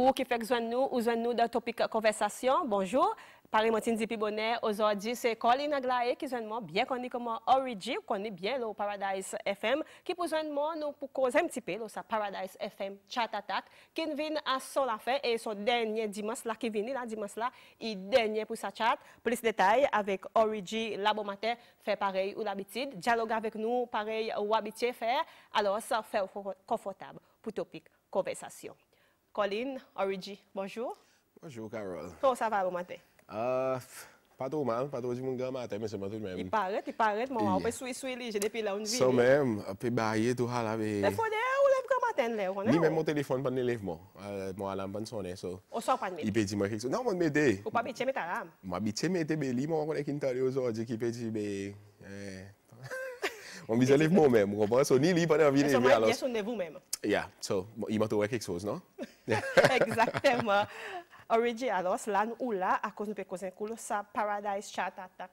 pour qui fait que nous, ou nous dans le topic conversation. Bonjour. Paris Montine Zipi Bonnet, aujourd'hui, c'est Colin Aglaé qui joint moi, bien connu comme Origi, connu bien le Paradise FM, qui pour nous pour causer un petit peu, le sa Paradise FM Chat Attack, qui vient à son affaire et son dernier dimanche là, qui vient là, dimanche là, il dernier pour sa chat. Plus de détails avec Origi, Labo fait pareil ou l'habitude. Dialogue avec nous, pareil ou habitué faire. Alors, ça fait confortable pour topic conversation. Colin Origi. Bonjour. Bonjour, Carole. Comment ça va, bon matin? Euh, pas trop mal, pas trop du monde grand matin, mais c'est pas tout de même. Il paraît, il paraît, mon on peut souiller, souiller, j'ai depuis là une vie. Ça même, on peut bailler tout à la vie. Le on lève le grand matin, là, on est Ni même mon téléphone, pas de lèvement. Euh, mon alarme, pas de sonner, ça. On sort pas de Il peut dire, moi, quelque chose. Non, on m'aider. Ou pas bêtiser, mais ta lame. Moi, bêtiser, mais t'es belli, moi, on connaît qui t'a dit aujourd'hui, qui peut dire, mais... Ben, euh, on vis enlève moi-même. Vous comprenez? So, ni lui, pas dans la ville. alors... bien vous-même. Yeah. So, il m'a trouvé quelque chose, non? Exactement. Origi, alors, là, ou là, à cause de Pécosin Koulo, ça, Paradise Chat Attack,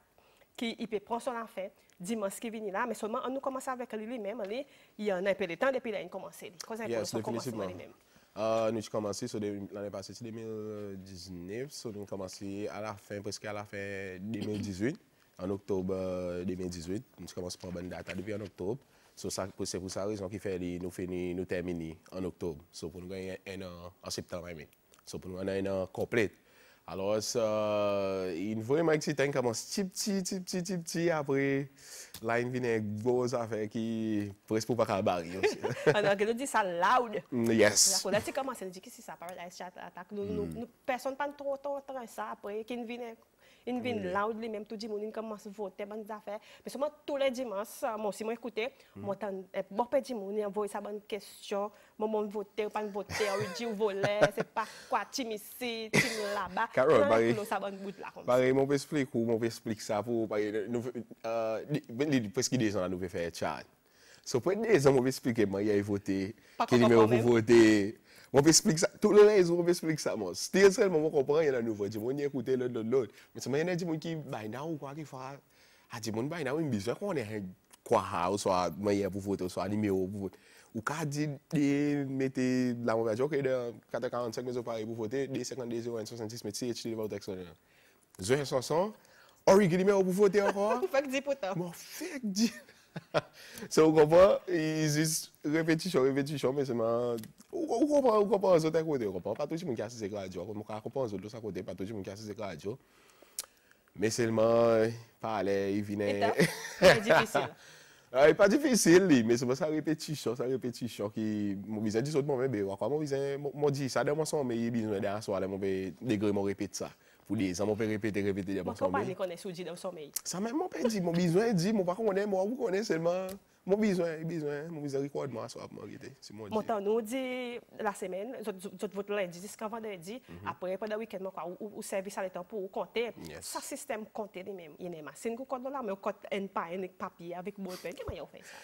qui il peut prendre son affaire dimanche qui vient là, mais seulement on nous commence avec lui-même, il y en a un peu de temps depuis qu'il a commencé. Cause yes, définitivement. Lui-même. Uh, nous avons commencé l'année passée, c'est 2019, so nous avons commencé à la fin, presque à la fin 2018. an oktob 2018, mwen se komanse pou an ban data depi an oktob, so sa pwese pou sa rizman ki fè li nou fini, nou temini an oktob, so pou nou gwen en an an septem aymen, so pou nou gwen en an komplet. Alors, in vwèmèk ti ten kamanse tchip tchi, tchip tchi, tchip tchi, apre, la yon vinek gwoz afè ki pres pou pa kalbari yo. An an ah, genou di sa loud. Mm, yes. La konan ti komanse, di ki si sa parè la eschat atak, nou person pan trototran sa apre, ki yon vinek. Yon vin laoud euh, mm. eh, bon, euh, li menm tou di moun, yon kem mas vote ban zafè. Mwen seman tou le di mas, mwen si mwen ekute, mwen tan, mwen pe di moun, yon vote sa ban kesyon, mwen moun vote, pan vote, ori di yon vole, sepa kwa, ti misi, ti laba. Karol, bari, bari, mwen pe spli kou, mwen pe spli sa pou, pari, mwen li, peski dejan an nou pe fe chan. So, peski dejan mwen pe spli keman yon yon vote, ki di men mwen vote... On peut expliquer ça. Tout le monde, on peut expliquer ça. Moi. Still, seulement, on comprend, il y a la nouvelle. Mais il y a des qui, by now, quoi, qui dit ah, by now, il besoin qu'on quoi, ah, ou soit, manière pour voter, soit, numéro oh, pour voter. Ou quand dit, mettez la mauvaise vous pour voter, mais vous encore. Vous pour Se ou konpon, e zis repetishon, repetishon, me seman, ou konpon, ou konpon anzote kote, konpon, patouji moun kase zekrajo, konpon, mou ka konpon anzote sa kote, patouji moun kase zekrajo. Me seman, pale, e vine. E ta? E pa difisil? E pa difisil li, me seman sa repetishon, sa repetishon, ki mou vizen disot moun men bewa, kwa mou vizen, mou di, sa den moun sanme, e bizwen den aswa, le moun be, le gri moun repetisa. Pou liye, sa moun pe repete repete di apan someyi. Moun pa zi konen souji dan someyi. Sa moun pe di, moun bizwen di, moun pa konen moun, moun konen selman, moun bizwen, moun bizwen, moun bizwen rekwadman aswa pou moun gite. Moun tan nou di la semen, zot vot la di, zot vot la di, apre, apre da wikend moun kwa, ou servis aletan pou ou konte, sa sistem konte li men, yon e masin kou konde la, moun kote en pa, en papye, avik bote, keman yon fè sa?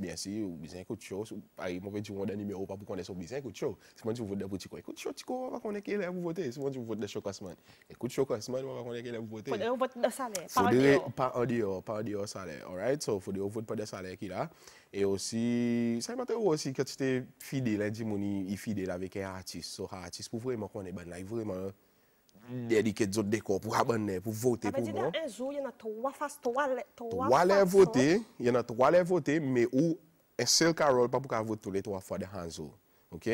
bien sûr ou bizen kout chou, ay mwen pe di mwen dan pas si vote tu vote de chou des écoute chou kasman mwen pa vous ke qui pou vous pour yo vote de salè, pas an diyo. Pa an pas salaire alright, so pour yo vote pas de salaire qui là et aussi ça aussi que tu que te fidel, en di avec un artiste avek artiste artist, vraiment des autres décors pour abonner, pour voter ah ben, pour Un jour, il y en a trois trois Trois il y en a trois mais où un seul pas pour tous les trois fois de Hanzo. OK?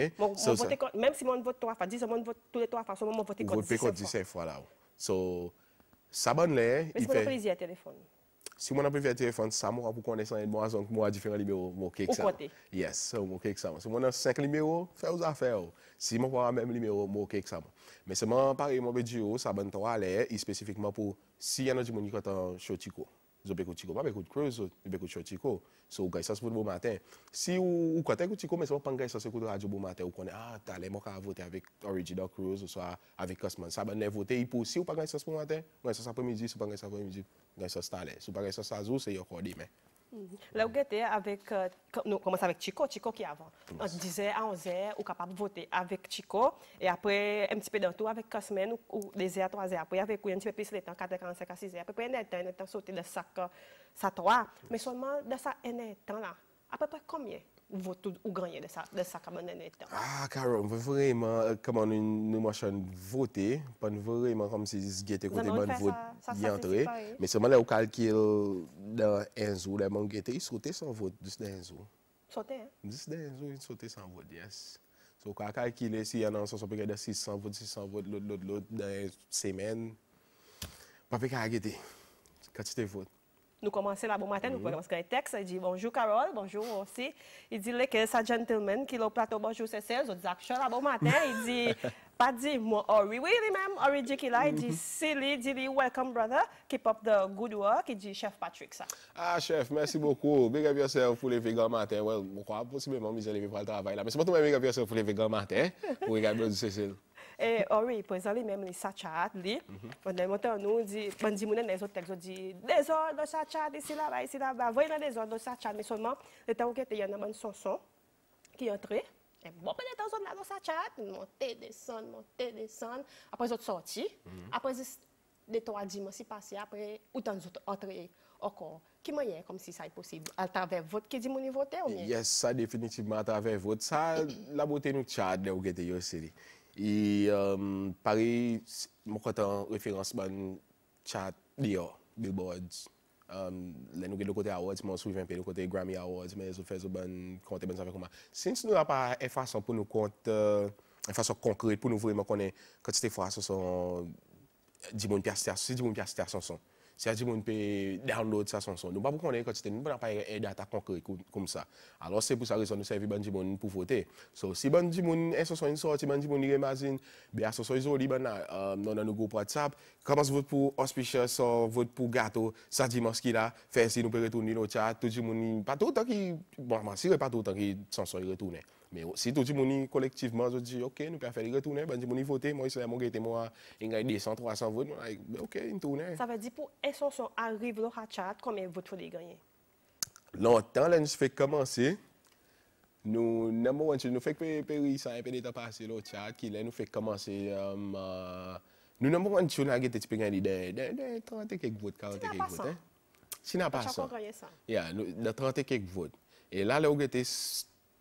même si vote trois fois, vote tous les trois fois, vote Vous 17 fois Si mwen aprive tefant, sa mwen apou kone san yon mwa zonk mwa diferan limerou, mwen okey k sa mwen. O kote? Yes, mwen okey k sa mwen. Si mwen apou 5 limerou, fè ou zafè ou. Si mwen apou an mèm limerou, mwen okey k sa mwen. Mwen seman pari mwen bedi ou, sa bantan wale, ispecifikman pou si yon jimouni katan choti kou. Zou pekout chikou, mwa pekout krewz, zou pekout chot chikou, sou gaysas pou nou mwate. Si ou kwa te kout chikou, mwen se wapan gaysas se kout wajou mwate, ou konen, a, tale, mwaka avote avik orijinal krewz, ou so avik kastman saban, nevote ipo. Si ou pa gaysas pou mwate, gaysas apwe mizi, sou pa gaysas apwe mizi, gaysas tale, sou pa gaysas azou, se yo kodi mwen. La euh, non, ou gete avèk, nou komanse avèk Chiko, Chiko ki avèk, an 10è, an 11è, ou kapap votè avèk Chiko, e apè mtipè dantou avèk 4 smen ou de 0-3è apè, avèk ou yon mtipè pis letan, 4è, 45è, 6è, apèpè nè letan, nè letan, sote de 5è, 5è, 3è, mè solman da sa nè letan la, apèpè komye? Vous ou gagner de ça de ça comme ah, on Ah veut vraiment euh, comme on nous machin voter, pas vraiment comme si c'était côté bonne vote y entrer, mais seulement là au calcul dans un jour les mangues ils sauté sans vote juste dans un jour. Sauter hein? Juste dans un jour ils sauté sans vote, yes. So quand calculer si y en a 600 votes, 600 votes l'autre l'autre l'autre dans une semaine. Pas peut-être Quand tu te votes nous commençons la bon matin, nous commençons avec un texte. Il dit bonjour Carole, bonjour aussi. Il dit like un gentleman qui le plateau bonjour c'est celle, dis actions ah, la bon matin. Il dit pas dit moi Ori, oui lui-même Ori dit là, il dit mhm. silly, il dit welcome brother, keep up the good work, il dit chef Patrick ça. Ah chef, merci beaucoup. Big up yourself pour les vegans matin. well, je crois possiblement je les faire le travail là, mais c'est pas tout même big up yourself pour les vegans matin. Pour regarder du Cécile eh, ori pensando mesmo em sachad ali, quando é montando de bandimune neso texto de desordem do sachad ici là bas ici là bas, voyez des desordem do sachad, mais seulement le temps que il y en a une chanson qui est entrée. Et bon, peut-être dans zone là dans sachad, monter, descendre, monter, descendre. Après ils sorti, mm-hmm. après des temps dimanche passé après ou dans autre encore qui moyen comme si ça est possible à travers votre que dit mon voter ou bien yes ça définitivement à travers votre. ça eh, eh. la beauté nous chat de ou guetter yo série E pari mwen kontan referans ban chat diyo, billboards, lè nou gè do kote awards, mwen soujwen pè do kote Grammy awards, mè zo fè zo ban konten ban zavekouman. Sint nou la pa e fason pou nou kont, e fason konkret pou nou vwè mwen konen, kwen ti te fason son, di moun pi asitya, si di moun pi asitya son son. Se a jimoun pe download sa sanson, nou pa pou konnen kwa chiten nou pa nan pa e, e data konkre koum sa. Alo se pou sa rezon nou sevi ban jimoun pou vote. So si ban jimoun e sanson yon sot, si ban jimoun ni remazin, be a sanson yon li ban um, nan nou go pou atsap, kama se vote pou auspiches, so vote pou gato, sa jimoun skida, fe si nou pe retouni nou tsa, tou jimoun ni patoutan ki bon, sanson yon retounen. Mais si tout le monde collectivement, je dis, OK, nous pouvons faire les retourner, ben, je vais voter, moi, je mon gars, moi, il y a 200, 300 votes, OK, il tourne. Ça veut dire pour essentiel arrive le chat, combien de votes faut-il gagner? Longtemps, là, nous fait commencer. Nous, nous, nous fait périr ça, peu de temps passé le chat, qui là, nous fait commencer. Euh, euh, nous, nous, nous, nous, avons été gagner des 30 et quelques votes, 40 et quelques votes. Hein. Si n'a pas ça. Yeah, nous, 30 et quelques votes. Et là, là, vous avez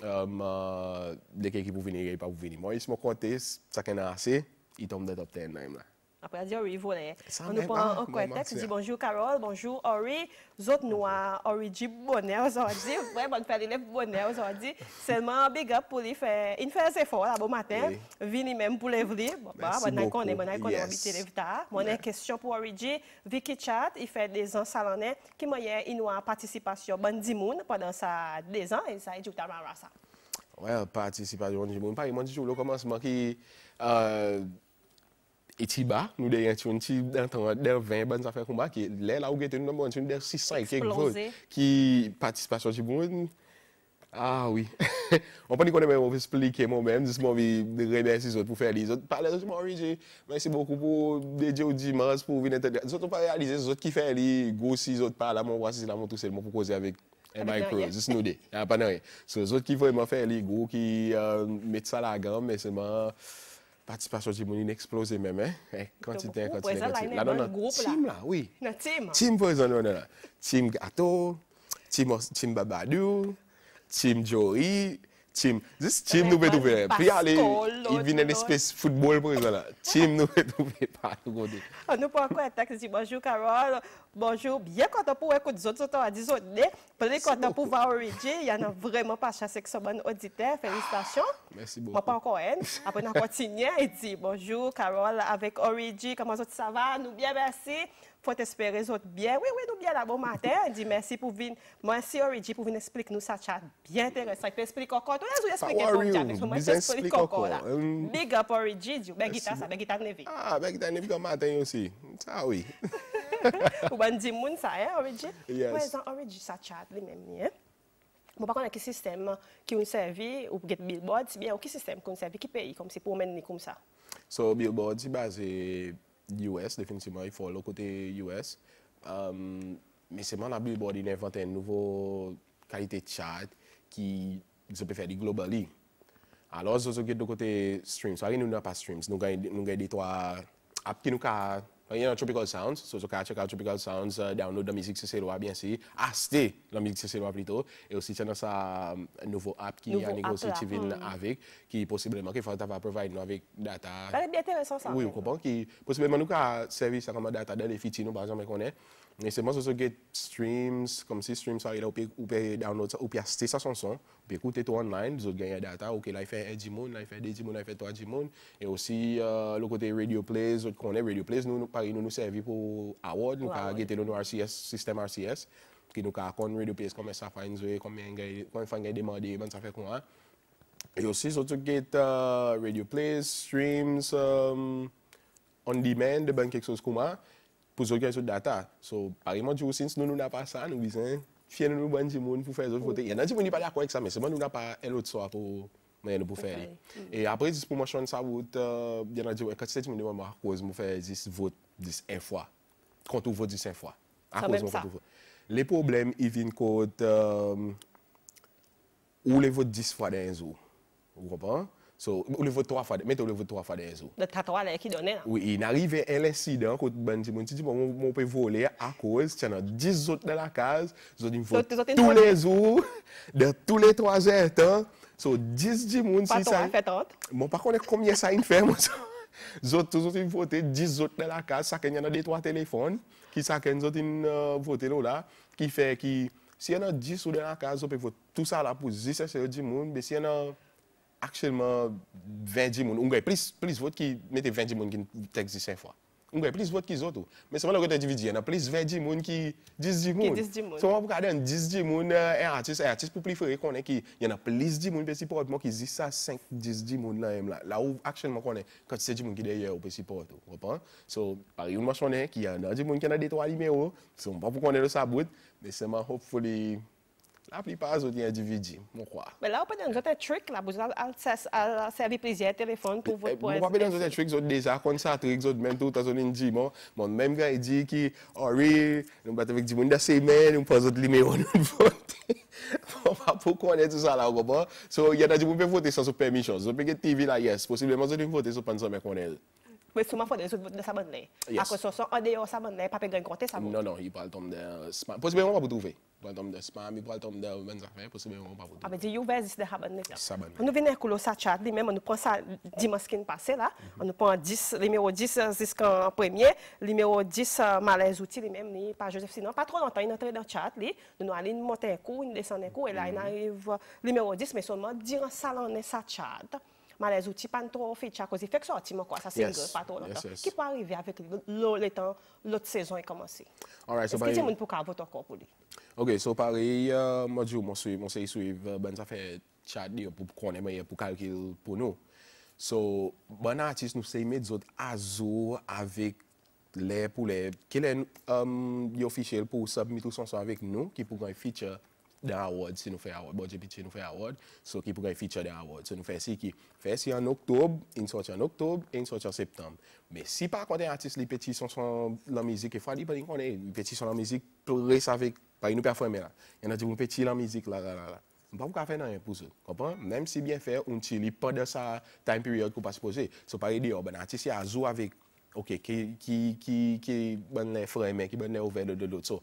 deke ki pou vini, yi pa pou vini. Mwen isi mwen kontes, sa ken a ase, yi tom de top ten nan yon mwen. après dire Orivo, oh, on nous prend en contexte, on dit bonjour Carole, bonjour Ori, Zote noir Ori dit bonheur, ça dit, ouais, bonne fête d'élève, bonheur, ça dit, seulement big up pour lui faire, une faire fort. là, bon matin, vini même pour l'évri, bon, on connaît, on a connu habiter les tard, Mon a question pour Ori G, Vicky Chat, il fait des ans salonais, qui m'a une participation, bon dimoun pendant ça des ans, et ça est tout à ça. Ouais, participation, je ne pas, il m'a dit le commencement qui... Euh, E ti ba, nou de yon choun, ti dantan, der 20 ban zafè koumba ki, lè la ou gete, nou de yon choun, der 600, kek vol, ki patispa choun chiboun. Ah, oui. On pa ni konen mè, mò ve explike mò mèm, jis mò ve re-bèsi zot pou fè li. Zot pale, zot mò orijè, mènsi boku pou deje ou di mas pou vin entè. Zot mò pa realize, zot ki fè li, go si zot pale, mò vwase, mò vwase, mò pou kose avèk. Mèk nan yè. Zot ki fè li, go ki met sa la gam, mè sè mè Participation du monde explosé même, hein? team, là, oui. team. Team Poison, Team Gato, team, team Babadou, team Jory, team... This team nous Puis il vient football pour Team nous nous Carole, Bonjou, byen konta pou wekout zot, zot a di zot ne, plen konta pou va Oridji, yana vreman pa chasek soban odite, felistasyon. Mwen pa okon en, apen a kontinye, e di bonjou, Karol, avek Oridji, kama zot savan, noubyen, mersi, pou te espere zot byen. Oui, oui, noubyen la bon maten, e di mersi pou vin, mwen se Oridji pou vin esplik nou sa chat, byen te resay, pe esplik okon. To yon zon esplik e zon javek, pou mwen se esplik okon la. Big up Oridji, di ou, be gita sa, be gita nevi. Ha, ah, be gita nevi kon maten yon si, Ou ban di moun sa, e, orijit? Ou e zan orijit sa chat li menm ni, e? Mwen pa kon a ki sistem ki un serve, ou get billboards, miye ou ki sistem ki un serve, ki pe i kom se pou men ni kom sa? So, billboards, i baze US, definti mwen i follow kote US. Mi seman la billboard in evan ten nouvo kalite chat ki zoppe fedi globally. Alo, zo zo get do kote streams. Wari nou na pa streams, nou ga editwa app ki nou ka... Yon an Tropical Sounds, sou sou ka chek an Tropical Sounds, uh, download an mizik sese lo a bensi, asti an mizik sese lo a plito. E osi chan an sa nouvo app ki an nego si chivin avik, ki posibleman ki fata va provide nou avik data. Data yon sa sa? Ou yon kopan ki posibleman nou ka servisa kama data den de fiti nou ban jan me konen. Mais c'est aussi que get streams, comme si streams ça il ou ou peut download ou peut son son, ou peut online, vous data, ou la 1 à la fait 2 là la fait 3 Et et aussi euh, le côté Radio Plays, Radio Plays, nous, nous award, le RCS, système RCS, qui Radio Plays, comme ça, fait comme ben, ça, demande, hein. get euh, Radio Plays, streams, euh, on demand, ben chose comme ça, pour que les data. Donc, par exemple, si nous n'avons pas ça, nous disons, fiers nous, bon du monde, pour faire les autres Il y en a qui ne parlent pas avec ça, mais c'est moi, nous n'avons pas un autre soir pour faire. Et après, juste pour moi, je suis en route, il y en a qui disent, quand c'est une nouvelle marque, 10 fois. Quand on vote 10 fois. Les problèmes, ils viennent quand. Euh, ou les votes 10 fois dans un jour. Vous comprenez? So, mette ou le vot 3 fade e zou. De tatwa bon, la ekidone bon, la? Oui, n'arive LSI dan, kout ban jimoun, ti di moun, moun pe vole a kouz, tchana 10 zot de la kaz, zot jimou vot tou le zou, de tou le 3 zetan, so 10 jimoun, si sa... Patou a fete ot? Moun pa konen komye sa infè, moun sa... Zot tou zot jimou vote, 10 zot de la kaz, saken yana de 3 telefon, ki saken zot jimou vote lola, ki fe ki... Si yana 10 zot de la kaz, zot pe vote tou sa la pou zise se yo jimoun, be si yana... actuellement 20 moun, on a plus, plus vote qui mettez 20 moun qui texte 5 fois. On a plus vote qui autres. Mais c'est pas le individu, on a plus 20 moun qui 10 moun. Qui 10 moun. Si on regarde 10 moun, euh, un artiste, un artiste pour plus faire qu'on est qui il y en a plus 10 moun petit porte moi qui dit ça 5 10 10 là là. où actuellement qu'on est quand c'est 10 moun qui derrière au petit porte, vous comprenez So par une machine qui y qui a 10 moun qui en a des trois numéros, so on pas pour qu'on est le sabout, mais c'est hopefully la plupart des individus, mon crois. Mais là, on peut des truc, vous avez pour eh, déjà, ça truc, même tout, mon même gars, il dit qui, nous battons avec semaine, nous nous votons. On va tout ça là, vous So, il a des gens qui peuvent voter sans permission. Vous pouvez TV là, yes, vous pouvez voter sans qu'on mais sûrement faut des autres de s'abonner. Yes. Parce que ça en dehors s'abonner, pas gagner compter ça. Non non, il parle tombe de spam. Possiblement pas vous trouver. Il parle de spam, il parle tombe de bonnes affaires, possiblement pas vous trouver. Ah ben you versus de s'abonner. S'abonner. On nous venait coulo ça chat, même on nous prend ça dimanche qui passé là, on nous prend 10 le numéro 10 jusqu'en premier, le numéro 10 malaise outils les mêmes pas Joseph sinon pas trop longtemps il entre dans chat li, nous allons monter un coup, il descend un coup et là il mhm. arrive numéro 10 mais seulement dire ça là on est ça Malèz ou ti pantou ou fitcha kouzi, fek sou a ti mokwa sa single patou loutan. Ki pou arive avèk lè tan lout sezon yi e komanse? Eske ti moun pou ka vòt wòt wòt pou li? Ok, so pari, euh, mò sè yi suive euh, bèns afe chat diyo pou kwenè mèye pou kalkil pou nou. So, bèna atis nou sè yi met zot azou avèk lè pou lè. Kè lè um, yon fichel pou sa mitou sanso avèk nou ki pou kwenye fitcha? des awards, si faisons un award, budget pitch nous faisons award, so pourrait être feature des awards, So nous faisons si qui, fè si octobre in soti octobre, in en septembre. Mais si contre les artistes qui son la musique et qui est petit, son sont musique là. Il la. en a des musique la musique la là là, pas faire Même si bien fait, on tire pas de sa time period qu'on pas se poser, So par di ben qui ya avec, ok, qui qui qui, qui, ben qui est, ben de de So,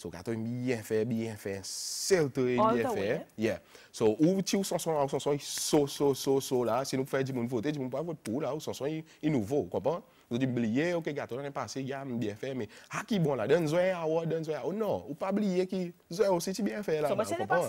So gato yon biyen fè, biyen fè, sèl tè yon biyen fè. So ou ti ou son son yon son son yon so, so, so, so la, se nou pou fè di moun vote, di moun pou fè vote pou la, ou son son yon yon nouvo, kompon? Zou di blye ou ke gato yon yon pasè, yon yon biyen fè, me ha ki bon la, den zwe a ou, den zwe a ou, non, ou pa blye ki zwe ou, se ti biyen fè la, kompon?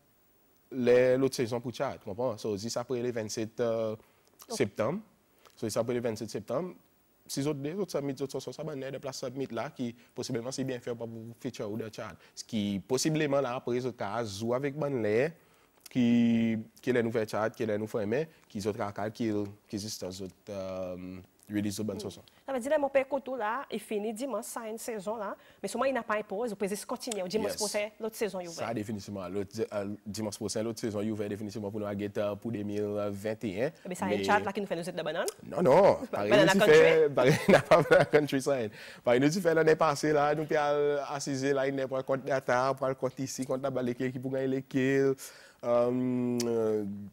l'autre saison pour Tchad, tu comprends? So, ça après le 27 euh, septembre. So, ça après le 27 septembre. Si autres, les autres ça des places submit là qui possiblement c'est bien fait pour vous feature ou de Ce qui possiblement là après les avec qui qui est le chat, qui le qui autres qui Mwen hmm. pe koto la, e fini dimans sa yon sezon la, me souman yon apay pose, ou pe ze se kontinye, ou dimans pose lout sezon yon ve. Sa definisyman, dimans pose lout sezon yon ve definisyman pou nou agete pou 2021. Ebe sa yon chat la ki nou fe nou zet dabanan? Non, non, pari nou si fe, pari nou si fe, lounen pase la, lounen pe al asize la, lounen pou al konti atar, pou al konti si, konti ba leke, ki pou ganye leke, lounen...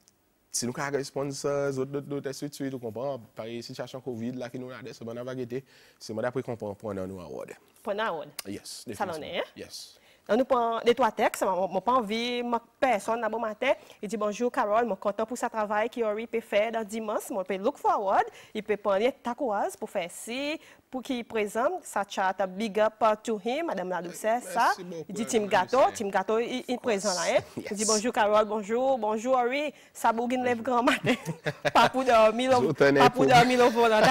Si nou ka agay sponsor zote do test wite wite ou kompon, pari si chachan kovid la ki nou nade seman bon, avage te, seman bon apri kompon pon nan nou awade. Pon nan awade? Yes. Salonè? Yes. Dan nou pon detwa tek, sa mwen pon vi, mwen pe son nan bon maten, e di bonjou Karol, mwen kontan pou sa travay ki ori pe fey dan 10 mons, mwen pe look forward, e pe pon li etakouaz pou fey si, pou ki prezant, sa chat a big up to him, Madame la douce, sa, di Tim Gato, Tim Gato, e prezant la e, e di bonjou Karol, bonjou, bonjou ori, sa bougin lev granmane, papou de milo volan,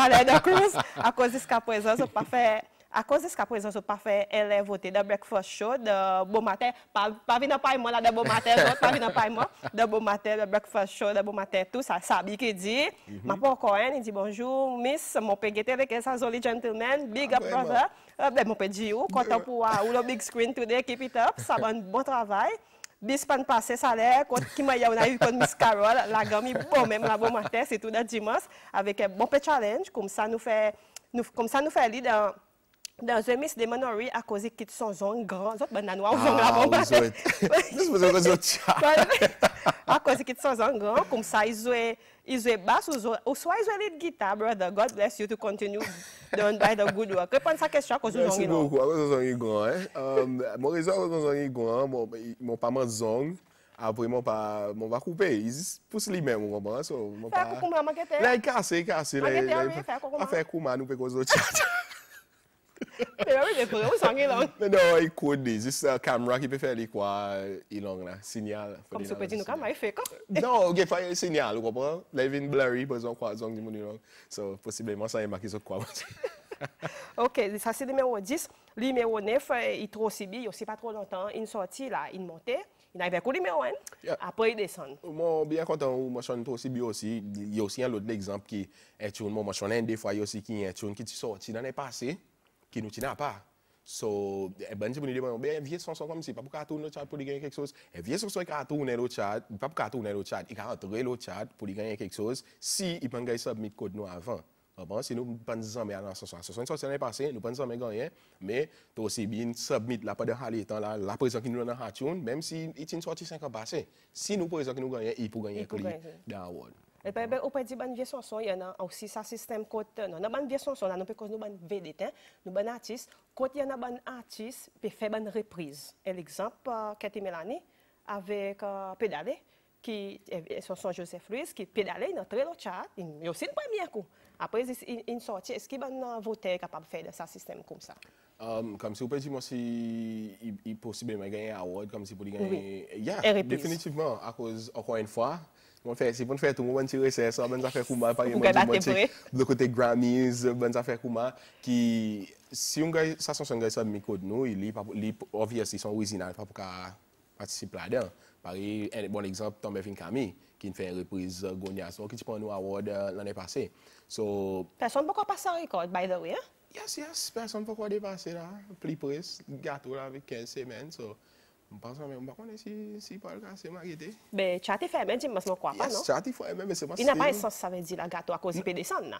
a kouzis ka prezant, sa pa fey. à cause de ce qu'à présent, je pas fait elle a voté. de breakfast show, de bon matin, pas pas venir pas moi là de bon matin, pas venir pas moi, de bon matin, de breakfast show, de bon matin tout ça, ça bien été dit, mhm. m'a pas encore il dit bonjour, miss, mon pégueté avec ça joli gentleman, big up ah, brother. Euh, ben mon pédi ou oh, content pour euh, ou le big screen today, keep it up, ça un bon travail. Bispan passé ça quand qui m'a on a eu contre Miss Carole, la gamme bon même la bon matin, c'est tout le dimanche avec un euh, bon petit challenge comme ça nous fait nous comme ça nous fait aller dans Dan zwe mis de men ori akwazi kit son zong gran. Zot ban nan waw ah, zong la bon baten. A, ou zonk. Jispe zonk an zonk chan. Akwazi kit son zong gran. Koum sa izwe bas ou zonk. Ou swa izwe li gita, brother. God bless you to continue don by the good work. Repon sa kestya kouzou zong yon. Mwen sikou kou akwazi zong yon gran. Mori zonk akwazi zong yon gran. Mwen pa man zong. Avri mwen pa mwen va koupe. Izis pous li men mwen kouman. Fè akwazi kouman mwen kete. Lè yi kase, yi k Mais eh ben oui, mais vraiment, c'est en Mais non, il code c'est juste la caméra qui peut faire les quoi, il long là, signal. Comme ce petit nous caméra, il fait quoi Non, il fait un signal, vous comprenez Là, il blurry, par exemple, quoi, zong, du monde, non. So, possiblement, ça est marqué sur quoi. OK, ça c'est le numéro 10. Le numéro 9, euh, il trop subi, il aussi pas trop longtemps. Il sortit là, il montait. Il avait beaucoup de numéro 1. Yeah. Après, il descend. Moi, bien content, moi, je suis trop subi aussi. Il y a aussi un autre exemple qui est tourné moi, je suis un des fois, il y a aussi qui est tourné qui sorti dans les passés qui nous tient à part. So, eh ben, je vous demandez, ben, vieux son comme si, pas pour tourner le chat pour gagner quelque chose. Et eh, vieux son il a tourné le chat, pas pour tourner le chat, il a entré le chat pour gagner quelque chose si il peut gagner submit code nous avant. Bon, si nous ne pensons mais à la sensation, la sensation n'est passée, nous ne pensons mais gagner, mais toi aussi bien submit la part de l'étant là, la présence qui nous donne en même si il est sorti 5 ans passé. Si nous présent que nous gagnons, il peut gagner un dans le El pebe, ou pe di ban vie Sonson, yon an ou si sa sistem kote nan. Nan ban vie Sonson, nan pe koz nou ban vedete, nou ban atis. Kote yon an ban atis, pe fe ban repriz. El ekzamp, euh, Katy Melanie, avèk euh, Pedale, eh, ki Sonson Joseph Ruiz, ki Pedale, yon an tre lo chat, yon se yon premye kou. Aprez, yon sorti, eski ban euh, votè kapab fe de sa sistem koum sa? Kam si ou pe di mwosi, yi posibèman genye awad, kam si pou di genye... Ya, definitivman, akouz, akou en fwa... Si pon fè tou mwen ti resè sa, mwen za fè kouman, pari mwen di mwen ti blokote Grammys, mwen za fè kouman. Ki si yon gay, sa son son gay sa mi kod nou, li obvious li son ouizina li pa pou ka patisipla den. Pari, bon ekzamp, tombe fin kami, kin fè yon repriz gonya so, ki ti pon nou awad euh, lane pase. Person pou kwa pasa yon rekod, by the way, eh? Yes, yes, person pou kwa de pase la, pli pres, gato la, we can say men, so... Mpansan mwen mbakwane si Paul kan seman gete. Be, chati fè men jim mas mwok wapan, no? Yes, non? chati fè men, men seman seman. I na pa e sos saven zi la gato a kozi pedi sonna?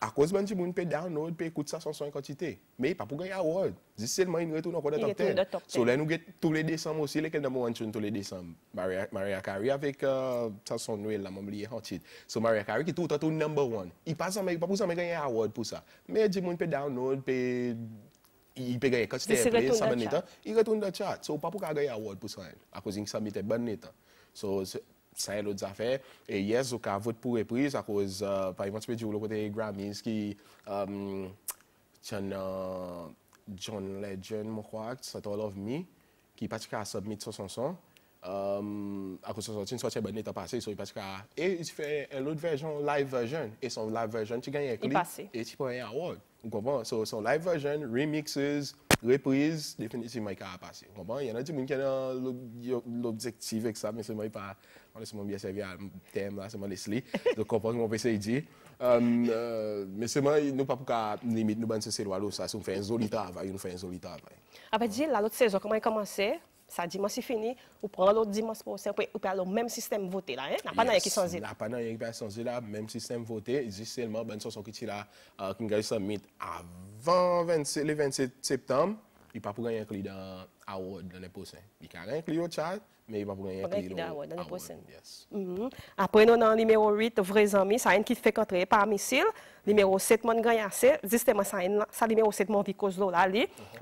à cause de moun peut download, peut écouter ça sans quantité. Mais il pas pour gagner award. C'est seulement une retour encore de top 10. So là, nous avons tous les décembre aussi, lesquels nous avons tous les décembre. Maria, Carey avec euh, ça son Noël, là, m'oublié en So Maria Carey qui est tout number one. Il passe pas pour ça, mais gagner award pour ça. Mais dis moun peut download, peut il peut gagner quantité, ça va il retourne dans le chat. So pas pour gagner award pour ça, à cause que ça mettait bon So ça et l'autre affaire Et yes, au vote pour reprise à cause, euh, par exemple, tu peux côté Grammys qui. Um, John Legend, je crois, All of Me, qui submit son son. Um, à cause il Et il fait l'autre version, live version. Et son live version, tu gagnes un clip. Et tu un award. son live version, remixes, Reprize, definitiv mwen ka apasi. Yon an di mwen kene l'objektiv ek sa, mwen se mwen pa, ane se mwen biye servye a euh, tem ah, la, se mwen lesli, se mwen kompon se mwen pe se yi di, mwen se mwen nou pa pou ka limit nou bantse sejwa lou sa, se mwen fè yon zolita avay, yon fè yon zolita avay. Ape di la, lot sejwa, koman yon komanse? ça dimanche c'est fini, ou prend l'autre dimanche prochain, ou prend le même système voté là, hein? N'a pas yes. qui sont là. N'a pas dans qui là, même système voté, juste seulement bonne chanson qui tire là, euh, qui gagne summit avant 27, le 27 septembre, il pas pour gagner un clé dans award l'année prochaine. Il a un clé au chat, mais il pas va pouvoir dans aller l'année prochaine. Après, nous avons le numéro 8, vrais amis, ça a qui fait contre par missile. Numéro 7, mon gagne assez, justement, ça a numéro 7, mon vie cause là,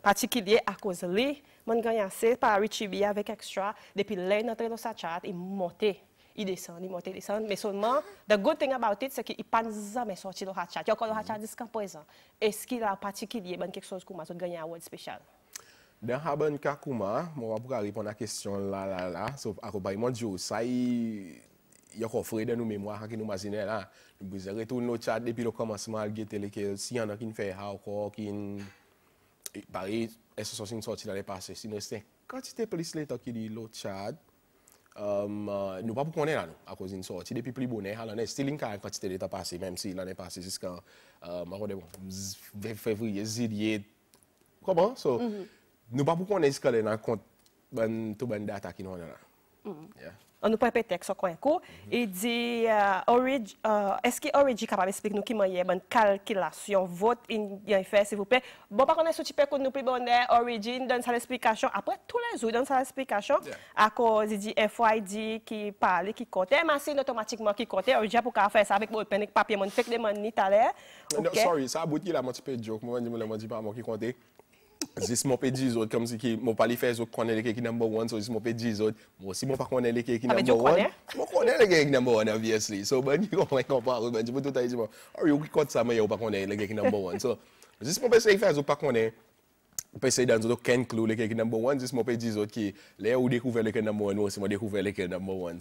particulier à cause de mon gagnant c'est par Richie avec extra, depuis l'entrée dans sa chat, il montait. Il descend, il monte, il descend. Mais seulement, the good thing about it, c'est qu'il n'est pas jamais sorti de la chat. Il y a encore la chat jusqu'à présent. Est-ce qu'il a particulier ben, quelque chose comme ça, gagné un award spécial? Dans Haban Kakuma, moi, je vais répondre à la question là, là, là. Sauf accompagnement de Dieu, ça y yo ko fre de nou mémoire hein, qui nous imaginer là nous brise retourne au chat depuis le commencement à guetter les si y en a qui ne fait hardcore qui eh, Paris E se sos yon sorti um, euh, la ne pase, si nou este katite polis leta ki di lout chad, nou pa pou konnen la nou akos yon sorti. Depi pli bonen, ala ne stil inkan katite leta pase, menm si la ne pase siskan fevriye, zidye, kwa bon? So, mhm. nou pa pou konnen siskan le nan kontou bende atak yon anan. on nous peut avec son coin et mhm. dit euh, euh, est-ce que origin est capable d'expliquer nous qui a une calculation vote fait s'il vous plaît bon par a ce type que nous plus bonne Origi donne sa explication après tous les jours donne sa explication à cause il dit FYD qui parle qui compte machine automatiquement qui compte Origi pour faire ça avec mon papier mon fait des manies tout à non sorry ça a bouti la petit peu joke moi je moi le pas moi qui compte Zis mope je zo, kèm si ki mope pale fe zo konen leke ki nambon wan, so zis mope ah, bon, je zo, mwosi mope konen leke ki nambon wan, mwokone leke ki nambon wan avyese li. So ban yon mwen kompa wou, ban jibou toutayi jibou, ori yon kwa kwa sa mwen yon mwokone leke ki nambon wan. So zis mope se fe zo pakone, mpe se dan zo ken klu leke ki nambon wan, zis mope je zo ki le ou dekouve leke nambon wan, mwosi mwen dekouve leke ki nambon wan.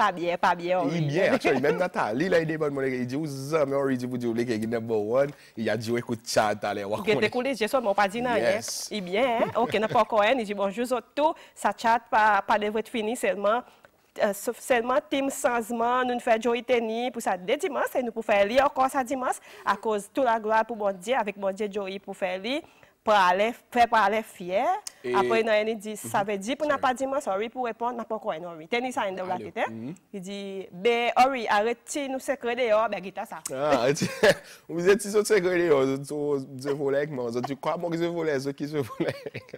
Pas bien, pas bien. Il est bien, actually. Même Nathalie, là, il est bon. Il dit, vous avez un dit, vous dites, number one. Il a dit, écoute, chat, allez, voir. Il était coulé, j'ai seulement pas dit, non, yes. Il est bien, hein? Ok, n'a pas encore, il dit, bonjour, tout. Ça chat, pas, pas votre fini seulement. Euh, seulement team changement, nous faisons joy tennis pour ça dès dimanche et nous pour faire lire encore ça dimanche à cause de toute la gloire pour bon Dieu avec mon Dieu Joey pour faire lire. Pralè, fè pralè fiyè, apè yon yon yon yon yon di, sa ve di pou na pa di mons, ori pou repon, na pou kwen ori. Teni sa yon devlatite, yon di, be ori, areti nou sekrede yo, be gita sa. Ha, areti nou sekrede yo, zè volèk man, zè tu kwa mok zè volèk, zè ki zè volèk.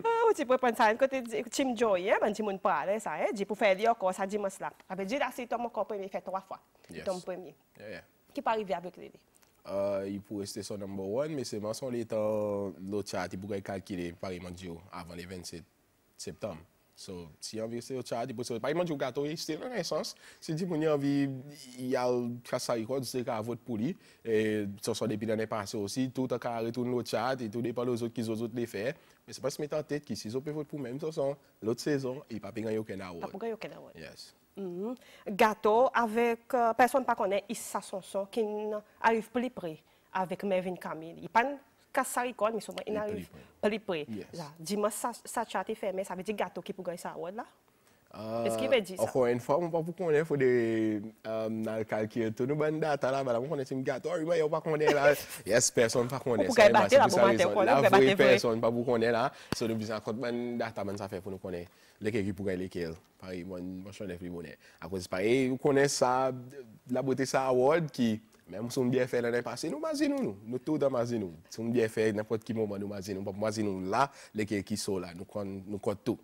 Ou ti pou repon sa yon kote, chim joye, man ti moun pralè sa, e, di pou fe li okos, sa di mons la. Ape, di da si to mok o premi, fè troa fwa, to mok o premi. Ki pa rive avèk li li? Euh, il pourrait rester sur le numéro one, mais c'est son l'étant l'autre chat, il pourrait calculer Paris Mandio avant le 27 septembre. Donc, si veut veut au chat, il pourrait Paris Mandio gâteau, rester en essence. Si dit mon envie il y a le à record, c'est qu'à vote pour lui et ce sont depuis l'année passée aussi, tout en carré retourne le chat et tout dépend aux autres qui ont autres les faire. Mais c'est pas se mettre en tête qu'ils si voter pour même, Ça, façon l'autre saison, il pas gagner aucun Pas aucun Yes. Mhm. Gâteau avec, euh, personne pas connaît Issa Sonson qui arrive plus près avec Mervyn Camille. Il pas cassaricole, mais il arrive plus près. dis dimanche ça, ça a fermé, ça veut dire gâteau qui peut gagner ça là? Ah, Est-ce qu'il va dire ça? Encore une fois, on ne pas connaître, il faut des, euh, dans le calcul, tout le monde data là, on connaît, c'est gâteau, il ne pas connaître là. Yes, personne ne pas connaître. Pourquoi il battait là, pour battre, pour battre, pour personne ne pas vous connaître là. C'est le besoin quand man data, man ça fait pour nous connaître. L'équipe qui pourrait l'équipe, pareil, moi, je suis monnaie. À cause de pareil, vous connaissez ça, la beauté ça, award qui, même si on bien fait l'année passée, nous mazinons, nous, nous tous dans mazinons. Si on bien fait n'importe quel moment, nous mazinons, pas mazinons là, l'équipe qui sont là, nous comptons tout.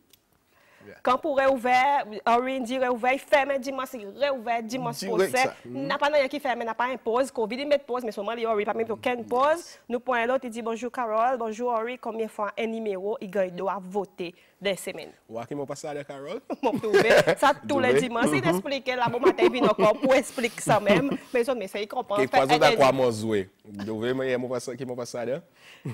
Quand Kampou reouvert, dit dit il ferme dimanche, Réouvert dimanche prochain. Mm-hmm. N'a pas rien qui ferme, n'a pas pause. Covid, il met pause, mais seulement il n'y pas même aucune mm-hmm. pause. Nous prenons l'autre, il dit bonjour Carole, bonjour Henri, combien fois un numéro, il doit voter des semaines. Ou qui m'a passé à Carole? Mon ça tous les dimanches. Si mhm. explique. là, bon matin, vient encore pour expliquer ça même. Mais je essaye pas comprendre. Qui croise d'accord, mon jouer? Douvé, mais mon qui m'a passé hein. là?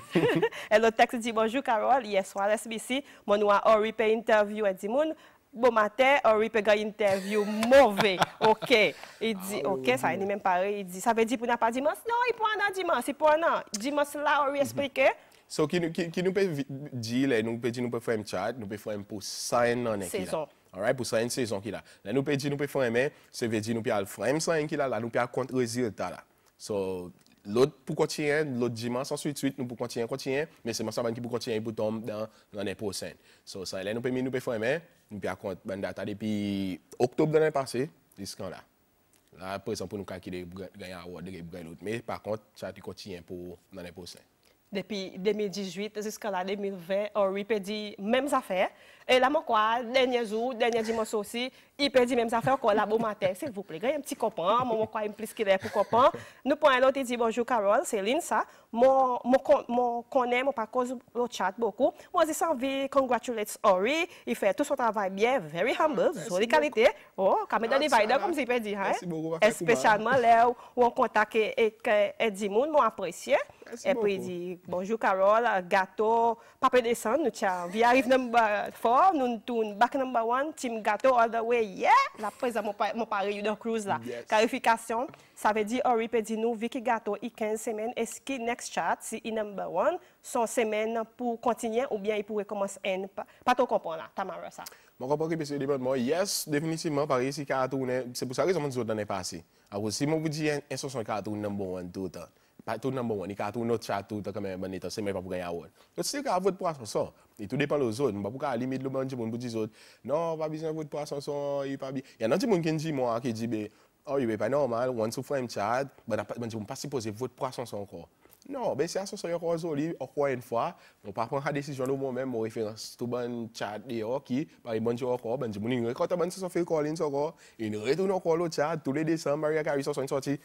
Et le texte dit bonjour, Carole. Hier soir, SBC, mon noir Henri, peut interview à Dimoun. Bon matin, Henri, peut interview mauvais. OK. Il dit, ah, OK, ça n'est même pareil. Il dit, ça veut dire pour n'a pas dimanche? Non, il peut pas, dimanche. Il peut un dimanche. là, Henri explique. So ki nous ki, nous peut dire nous peut dire nous peut nou chat, nous pouvons faire un Pour une la. pour ça une saison ki la. La nou un nous pouvons faire un la, So, l'autre pour continuer, l'autre dimanche, ensuite, suite, nous pour continuer, continuer, mais c'est qui pour continuer pour tomber dans l'année prochaine. So, ça, là, nous pouvons nous faire nous pouvons depuis octobre de l'année passée jusqu'à là. Là, pour nous calculer, gagner un award, gagner autre Mais par contre, ça, tu continues pour l'année prochaine depuis 2018 jusqu'à 2020, on répète les mêmes affaires. E la mwen kwa, denye zou, denye di mwen sou si, i pe di menm zafè akor, la bou mater, se l vou plege, yon mti kopan, mwen mwen kwa yon plis ki lè pou kopan. Nou pon elote di bonjou Karol, se lin sa, mwen konè, mwen pakoz lò tchat boku, mwen zi san vi, congratulate Ori, i fè tout son travay bie, very humble, zò li kalite, o, kamè dani vaidè, kom zi pe di, he? Espesyalman lè, ou an kontak e di moun, mwen apresye, e pe di, bonjou Karol, a gato, pape de san, nou tè, vi a rif nan nous nous un back number one, team gâteau all the way, yeah! La de mon pari Yuda Cruz là. Clarification, ça veut dire, on répète, nous, Vicky Gâteau, il 15 semaines, est-ce que next chat, si il number one, son semaine pour continuer ou bien il pourrait commencer en. Pas tout comprendre là, Tamara ça. Mon c'est que est moi, yes, définitivement, Paris, si cartoon, hein. c'est pour ça que je me dis dans les passé. Alors, si je vous dis, hein, est son cartoon number one tout le temps? Pati tou namba wan, i ka tou not chad tou, takan men men netan, semen pa pou ganyan wot. Se yon ka vod pou asanson, i e tou depan lo zon, mba pou ka alimit loun, mba pou jiboun pou jizot, nan, pa bizen vod pou asanson, yon pa bi, yon nan jiboun kenji mwa, ke jibi, ay, yon pe normal, wan sou fraym chad, mba jiboun pa sipoze vod pou asanson anko. No, ben se asosoy yon kwa zoli, yon kwa en fwa, nou pa pon ka desijyon nou mwomen mwen referansi tou ban chat de yo ki, pa yon ban chou yon kwa, ben di mwen yon rekota ban se sosofi yon kwa len yon kwa, yon reto yon kwa lò chat, tou le de san, mwere yon kwa resosoy yon soti,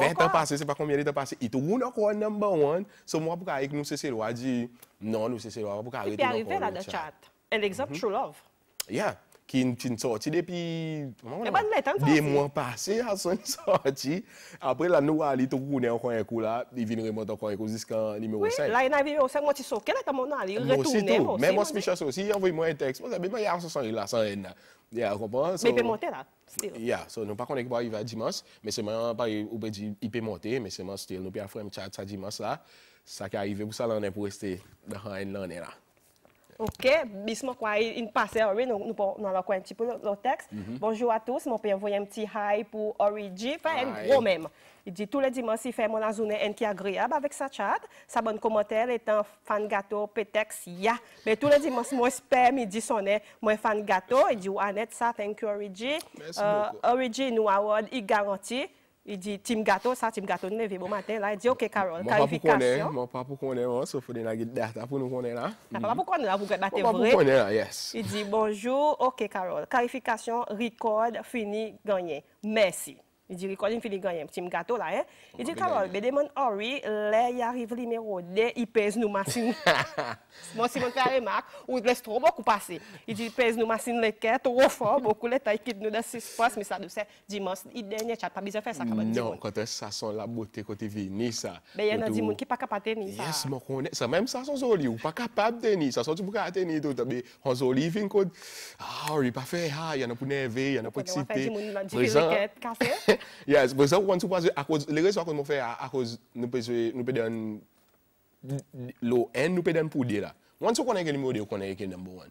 vetan pase, se pa komye letan pase, ito yon kwa number one, sou mwa pou kwa ek nou se selwa di, nou nou se selwa pou kwa reto yon kwa lò chat. Ipe a yon vela da chat, and accept true love? Yeah. Kin chin soti depi... Mwen eh, pasi a son soti, apre la nou a li tou kounen yon kwenye kou la, li vin remote yon kwenye kou ziskan nime o sen. La yon a vi me o sen, mwen chisok, ke leta mwen a li, yon retounen. Mwen spesya sou, si yon vwe mwen teks, mwen sebe mwen yon sosi yon la, sosi yon la. Mwen pe mote la, still. Ya, so nou pa konek pa yon va jimas, mwen seman pa yon pa yon pe mote, mwen seman still, nou pe a frem chad sa jimas la, sa ki a yive pou sa lanen pou este, nan lanen lanen la. OK. Bismo quoi, il passe à nous allons un petit peu le texte. Mhm. Bonjour à tous, mon vous envoyer un petit hi pour Origi, un gros même. Il dit tous les dimanches, il fait mon journée un agréable avec sa chat. Sa bonne commentaire est un fan gâteau, pétex, ya. Mais tous les dimanches, moi, spam, il dit son moi, fan gâteau. Il dit, Annette, ça, thank you, Origi ». Euh, Origi, nous, award, il garantit. Il dit, Tim Gato, ça, Tim Gato, nous vu bon matin, là. Il dit, OK, Carole, mon qualification. Mon papa pour on est, là, sauf qu'on est data pour nous connait est là. Papa pour qu'on est là, vous ah, êtes vrai. Pour là, yes. Il dit, bonjour, OK, Carole, qualification, record, fini, gagné. Merci. I di rikon jim fili ganyem, tim gato la e. I di karol, bede moun ori, le yari vlimero, de yi pez nou masin. Moun si moun fe a remak, ou yi bles tro boku pase. I di pez nou masin leke, toro fon, boku le ta yi kit nou de sis pos, mi sa dou se di moun. I denye chad, pa bize fe sa kaba di jimoun. Non, kante sa son la bote kote vi, ni sa. Be yi nan jimoun ki pa kapate ni sa. Yes, moun kone, sa menm sa son zoli, ou pa kapate ni sa. Sa son ti pou kapate ni do, tabi, son zoli yi vin kote, ori pa fe, ya nan pou neve, ya nan pou Yes, gwe sa wakon tou paswe akwaz, lege sou akwaz mokfe akwaz nou pe dan lou en nou pe dan pou dila. Wakon tou konen eke li mwode, wakon eke number one.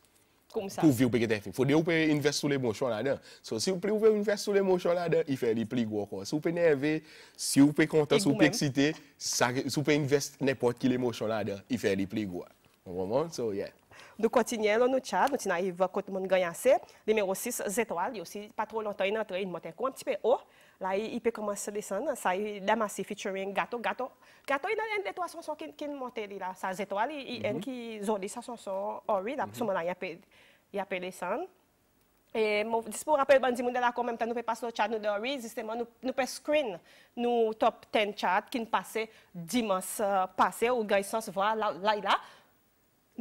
pou vi ou pe geten fin. Fode ou pe invest sou le moshon la de. So, si ou pe invest sou le moshon la de, i fe li pli gwa. Si ou pe neve, si ou pe konta, si ou pe eksite, si ou pe invest nepot ki le moshon la de, i fe li pli gwa. Mwamon? So, yeah. Nou kontinye loun nou tchad, nou tina yiv kote moun ganyanse. Demero 6, zetwal. Yo si patro lontoy nantoy, mwote kou an, ti pe o. la il peut commencer à descendre. Ça, Damassi featuring Gato. Gato, Gato il a une étoile son son qui est montée là. Sa étoile, il mhm. a qui zone sa son son. oui, là, ce moment-là, il peut, il peut descendre. Et mon discours rappelle bandi monde là quand même nous peut passer le chat nous de justement nous nous peut screen nous top 10 chat qui passait dimanche euh, passé au gain se voilà là là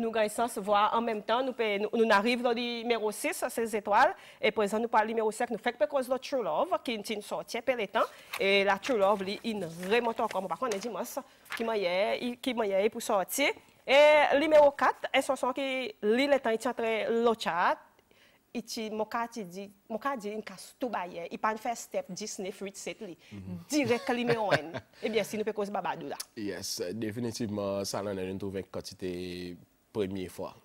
Nou gansan se vwa an menm tan, nou pe, nou nariv la li mero 6, 16 etwal, e prezant nou pa li mero 5, nou fek pe koz lo True Love, ki ntine sortye pe le tan, e la True Love li in remoto akon, mwen pa konen di mons, ki mwen ye, ki mwen ye pou sortye, e li mero 4, e soson ki li le tan iti atre lo chat, iti moka ti di, moka di in kas tou baye, i pan fe step Disney fruit set li, mhm. direk li mero 1, e eh biensi nou pe koz Babadou la. Yes, definitivman, salan e jen tou vek kati te prezant, première fois.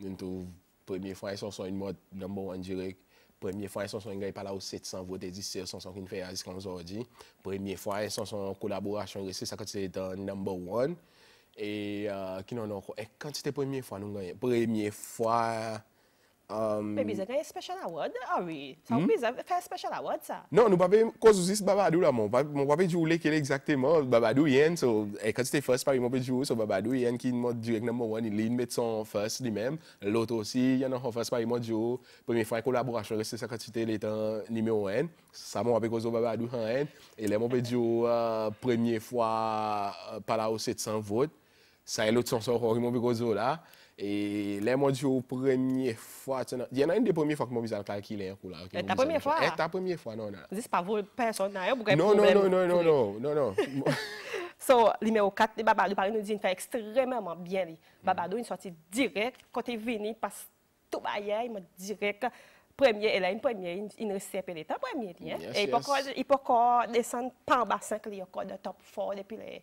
Nous trouvons première fois, ils sont sur une mode number one direct. Première fois, ils sont sur une pas là où 700 votes, 10, 600 sont sur une fait à comme on dit. Première fois, ils sont sur une collaboration, ça quand c'est number one. Et, euh, qui non, et eh, quand c'était première fois, nous gagnons. Première fois, Um, Maybe they a special award, are we? Ça mm special award, ça. Non, nous cause Babadou Je pas exactement Babadou so et eh, quand c'était first par mon Babadou qui direct number 1 il met son first même l'autre aussi, il y en a un first par oh, première fois collaboration c'est quantité c'était temps numéro ça mon avec cause Babadou en et les oh, euh, première fois euh, par là au 700 votes. Ça l'autre son et les du première fois, il y en a une des premières fois que je a calculé un coup là. C'est la première fois? C'est ta première e, fois, non. non. C'est pas vous, personne, non, non, non, non, non, non, non, non. So, numéro 4, Babadou par nous dit qu'il fait extrêmement bien. Babado, une sortie direct. quand il est venu, passe tout bailleur, il m'a direct premier, elle a une première, une recette, elle est en première. Et il peut descendre pas en bas 5, il y top 4 depuis les.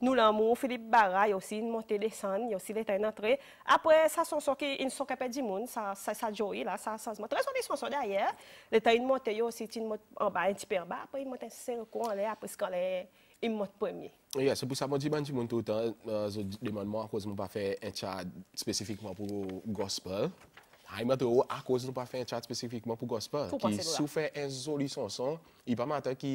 Nou la mou, Filipe Barra, yon si yon monte desan, yon si lete yon entre. Apre, sa sonson ki yon sokepe di moun, sa Joey la, sa sonson. Le soni sonson dayer, lete yon monte yon si yon monte en ba, en tiper ba, apre yon monte en serko, apre skan le, yon monte premye. Ye, se pou sa moun di man di moun toutan, euh, zon diman moun akouz moun pa fe en tchad spesifikman pou gospel. Hai mante yo, akouz moun pa fe en tchad spesifikman pou gospel. Kou panse do la? Sou fe en zoli sonson, yon pa mante ki...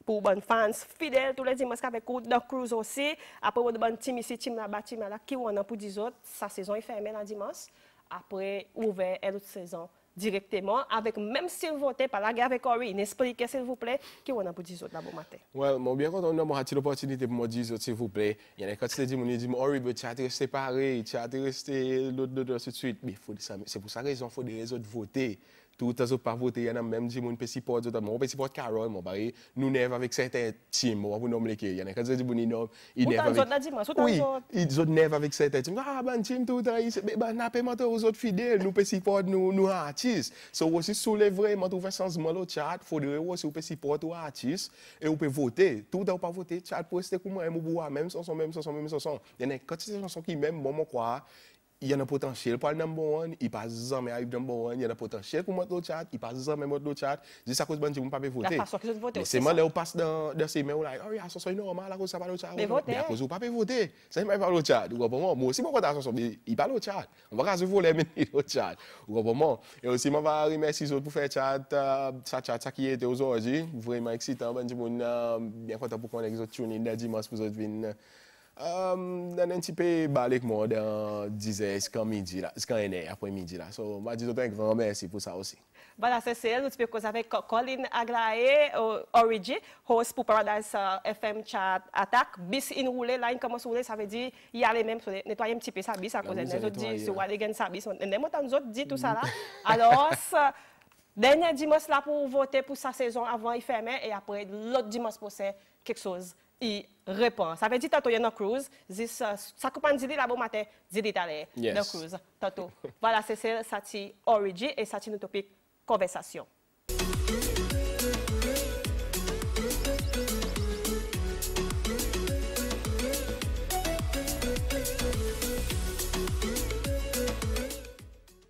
pour fans fidèles tous les dimanches avec vous dans Cruz aussi après votre bonne team ici team là bas team là qui on a pour 10 autres sa saison est fermée le dimanche après ouvert et l'autre saison directement avec même s'il votez par la guerre avec Ori N'expliquez s'il vous plaît qui on a pour 10 autres là bon matin. Ouais, mon bien quand on a eu l'opportunité pour moi 10 autres s'il vous plaît. Il y en a quand tu dit mon dit Ori tu as rester séparé, tu as rester resté l'autre l'autre de suite. Mais faut c'est pour ça raison faut des de voter. Souta zout pa vote, yana mèm jimoun pe sipot zouta, mèm ou pe sipot Karol mò, bari nou nev avèk setè tim, ou avèk nou mleke, yana kan zout jiboun ni nev avèk... Soutan zout la jimou, soutan zout. Oui, i zout nev avèk setè tim. A, ban tim, touta, i se... Ba, nape mato ou zout fidel, nou pe sipot nou artist. So, ou se soulevre, mato ou ve sansman ou chat, fode re ou se ou pe sipot ou artist, e ou pe vote. Souta ou pa vote, chat pweste kou mèm, ou bwa mèm, sonson, mèm, sonson, mèm, sonson. il y a un potentiel pour le number one, il pas jamais arrive number one, il y a un potentiel pour mettre l'autre chat, il pas jamais mettre l'autre chat. C'est ça que je ne pas voter. c'est moi, là, on passe dans, dans ces mains, où là, oh, ça c'est normal, là, ça va l'autre chat. Mais voter. Mais cause, pas voter. Ça, il pas l'autre chat. Vous comprenez? Moi aussi, mon compte d'argent, il pas l'autre chat. On va se voler, mais l'autre chat. Vous comprenez? Et aussi, moi va remercier les autres pour faire chat, ça, euh, chat, ça qui était aujourd'hui. Vraiment excitant, ben, mon euh, bien content pour qu'on ait les autres dimanche, pour les venir petit peu ti pe balik mwen ce dize, skan midi ce skan ene, après midi la. So, ma di zotan gran c'est pou sa osi. Voilà, c'est celle. Nous sommes avec Colin Aglaé, origine, host pour Paradise euh, FM Chat Attack. Bis in roule, là, il commence à rouler, ça veut dire il y a les mêmes. Nettoyer un petit peu sa bis à cause de nous. Nous sommes allés gagner sa bis. Nous sommes allés nous dire tout ça là. Alors, dernier dimanche là pour voter pour sa saison avant il ferme et après l'autre dimanche pour faire quelque chose il répond. Ça veut dire tato, il y a une cruise. Dis, ça coupe un zidé là-bas, matin, Il d'aller. Une cruise. Tantôt. voilà, c'est ça, c'est origine et ça, c'est une topique conversation.